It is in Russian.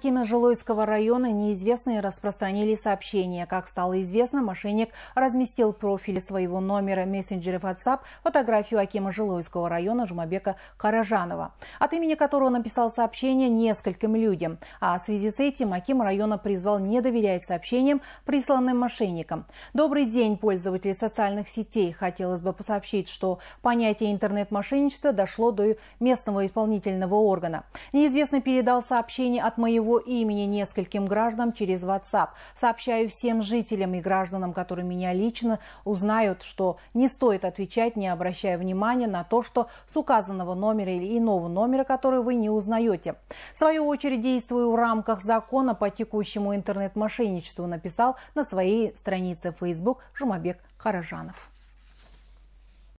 Знатоки Жилойского района неизвестные распространили сообщение. Как стало известно, мошенник разместил в своего номера мессенджера WhatsApp фотографию Акима Жилойского района Жумабека Каражанова, от имени которого написал сообщение нескольким людям. А в связи с этим Аким района призвал не доверять сообщениям, присланным мошенникам. Добрый день, пользователи социальных сетей. Хотелось бы сообщить, что понятие интернет-мошенничества дошло до местного исполнительного органа. Неизвестный передал сообщение от моего своего имени нескольким гражданам через WhatsApp. Сообщаю всем жителям и гражданам, которые меня лично узнают, что не стоит отвечать, не обращая внимания на то, что с указанного номера или иного номера, который вы не узнаете. В свою очередь, действую в рамках закона по текущему интернет-мошенничеству, написал на своей странице Facebook Жумабек Каражанов.